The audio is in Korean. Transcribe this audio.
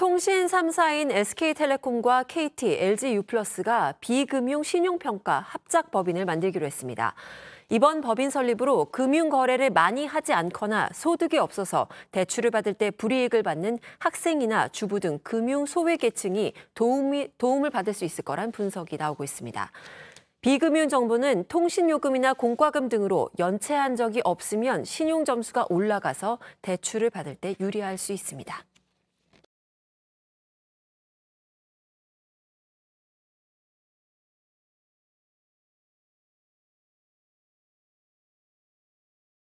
통신 3사인 SK텔레콤과 KT, LG유플러스가 비금융 신용평가 합작 법인을 만들기로 했습니다. 이번 법인 설립으로 금융 거래를 많이 하지 않거나 소득이 없어서 대출을 받을 때 불이익을 받는 학생이나 주부 등 금융 소외계층이 도움이, 도움을 받을 수 있을 거란 분석이 나오고 있습니다. 비금융 정보는 통신요금이나 공과금 등으로 연체한 적이 없으면 신용점수가 올라가서 대출을 받을 때 유리할 수 있습니다.